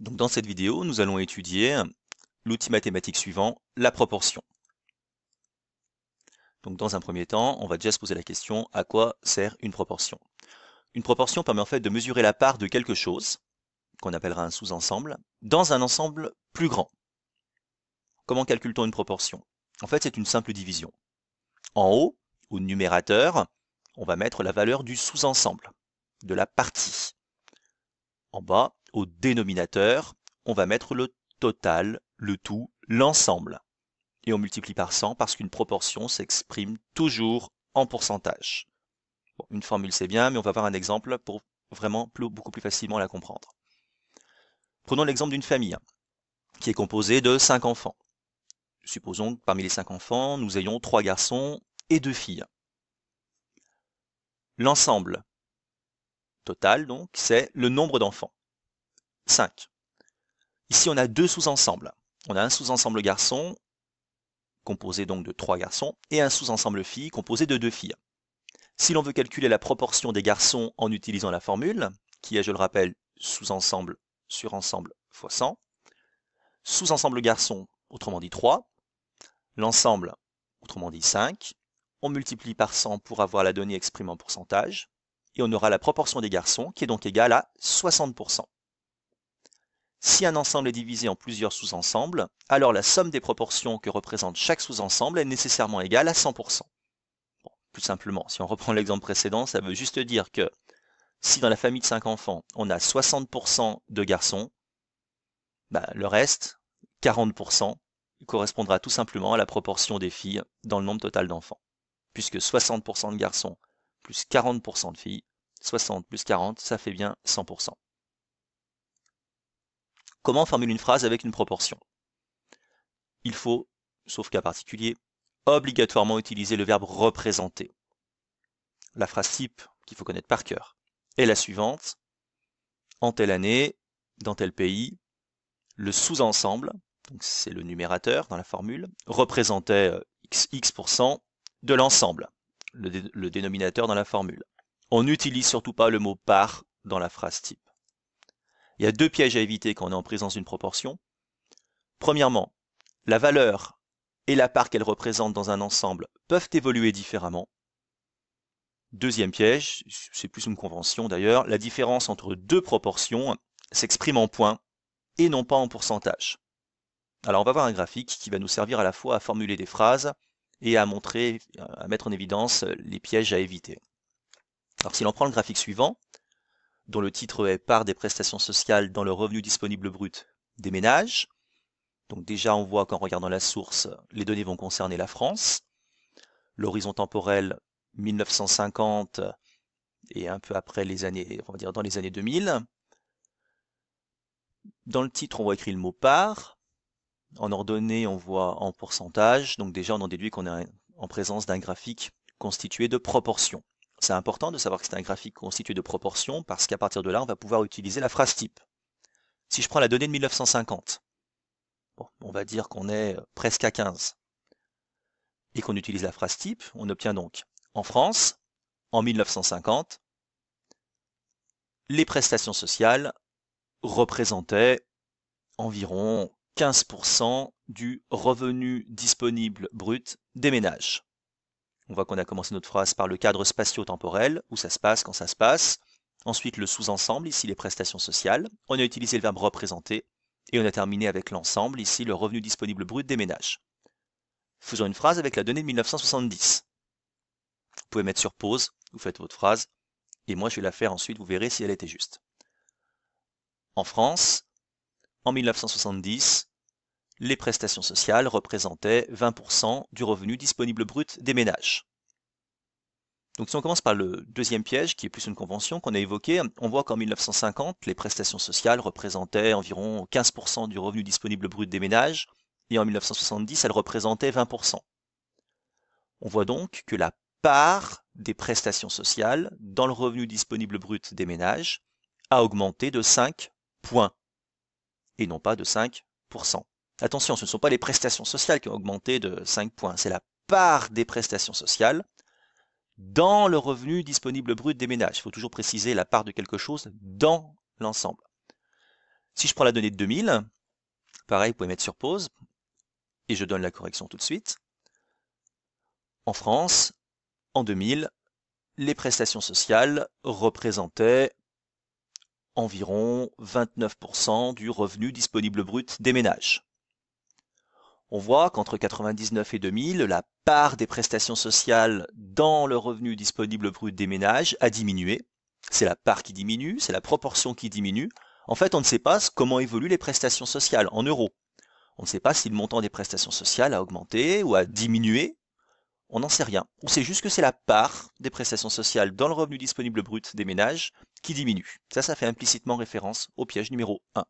Donc dans cette vidéo, nous allons étudier l'outil mathématique suivant, la proportion. Donc dans un premier temps, on va déjà se poser la question à quoi sert une proportion Une proportion permet en fait de mesurer la part de quelque chose, qu'on appellera un sous-ensemble, dans un ensemble plus grand. Comment calcule-t-on une proportion En fait, c'est une simple division. En haut, au numérateur, on va mettre la valeur du sous-ensemble, de la partie. En bas, au dénominateur, on va mettre le total, le tout, l'ensemble. Et on multiplie par 100 parce qu'une proportion s'exprime toujours en pourcentage. une formule c'est bien, mais on va voir un exemple pour vraiment beaucoup plus facilement la comprendre. Prenons l'exemple d'une famille qui est composée de 5 enfants. Supposons que parmi les 5 enfants, nous ayons 3 garçons et 2 filles. L'ensemble total, donc, c'est le nombre d'enfants. 5. Ici, on a deux sous-ensembles. On a un sous-ensemble garçon, composé donc de trois garçons, et un sous-ensemble fille, composé de deux filles. Si l'on veut calculer la proportion des garçons en utilisant la formule, qui est, je le rappelle, sous-ensemble sur ensemble fois 100, sous-ensemble garçon, autrement dit 3, l'ensemble, autrement dit 5, on multiplie par 100 pour avoir la donnée exprimée en pourcentage, et on aura la proportion des garçons qui est donc égale à 60%. Si un ensemble est divisé en plusieurs sous-ensembles, alors la somme des proportions que représente chaque sous-ensemble est nécessairement égale à 100%. Bon, plus simplement, si on reprend l'exemple précédent, ça veut juste dire que si dans la famille de 5 enfants, on a 60% de garçons, bah, le reste, 40%, correspondra tout simplement à la proportion des filles dans le nombre total d'enfants. Puisque 60% de garçons plus 40% de filles, 60 plus 40, ça fait bien 100%. Comment formule une phrase avec une proportion Il faut, sauf cas particulier, obligatoirement utiliser le verbe représenter. La phrase type, qu'il faut connaître par cœur, est la suivante. En telle année, dans tel pays, le sous-ensemble, c'est le numérateur dans la formule, représentait euh, x, de l'ensemble, le dénominateur dans la formule. On n'utilise surtout pas le mot par dans la phrase type. Il y a deux pièges à éviter quand on est en présence d'une proportion. Premièrement, la valeur et la part qu'elle représente dans un ensemble peuvent évoluer différemment. Deuxième piège, c'est plus une convention d'ailleurs, la différence entre deux proportions s'exprime en points et non pas en pourcentage. Alors on va voir un graphique qui va nous servir à la fois à formuler des phrases et à montrer, à mettre en évidence les pièges à éviter. Alors si l'on prend le graphique suivant, dont le titre est Part des prestations sociales dans le revenu disponible brut des ménages. Donc déjà, on voit qu'en regardant la source, les données vont concerner la France. L'horizon temporel 1950 et un peu après les années, on va dire dans les années 2000. Dans le titre, on voit écrit le mot part. En ordonnée, on voit en pourcentage. Donc déjà, on en déduit qu'on est en présence d'un graphique constitué de proportions. C'est important de savoir que c'est un graphique constitué de proportions parce qu'à partir de là, on va pouvoir utiliser la phrase type. Si je prends la donnée de 1950, on va dire qu'on est euh, presque à 15, et qu'on utilise la phrase type, on obtient donc en France, en 1950, les prestations sociales représentaient environ 15% du revenu disponible brut des ménages. On voit qu'on a commencé notre phrase par le cadre spatio-temporel, où ça se passe, quand ça se passe. Ensuite, le sous-ensemble, ici les prestations sociales. On a utilisé le verbe représenter. Et on a terminé avec l'ensemble, ici le revenu disponible brut des ménages. Faisons une phrase avec la donnée de 1970. Vous pouvez mettre sur pause, vous faites votre phrase, et moi je vais la faire ensuite, vous verrez si elle était juste. En France, en 1970, les prestations sociales représentaient 20% du revenu disponible brut des ménages. Donc si on commence par le deuxième piège, qui est plus une convention qu'on a évoquée, on voit qu'en 1950, les prestations sociales représentaient environ 15% du revenu disponible brut des ménages, et en 1970, elles représentaient 20%. On voit donc que la part des prestations sociales dans le revenu disponible brut des ménages a augmenté de 5 points, et non pas de 5%. Attention, ce ne sont pas les prestations sociales qui ont augmenté de 5 points, c'est la part des prestations sociales dans le revenu disponible brut des ménages. Il faut toujours préciser la part de quelque chose dans l'ensemble. Si je prends la donnée de 2000, pareil, vous pouvez mettre sur pause, et je donne la correction tout de suite. En France, en 2000, les prestations sociales représentaient environ 29% du revenu disponible brut des ménages on voit qu'entre 99 et 2000, la part des prestations sociales dans le revenu disponible brut des ménages a diminué. C'est la part qui diminue, c'est la proportion qui diminue. En fait, on ne sait pas comment évoluent les prestations sociales en euros. On ne sait pas si le montant des prestations sociales a augmenté ou a diminué. On n'en sait rien. On sait juste que c'est la part des prestations sociales dans le revenu disponible brut des ménages qui diminue. Ça, ça fait implicitement référence au piège numéro 1.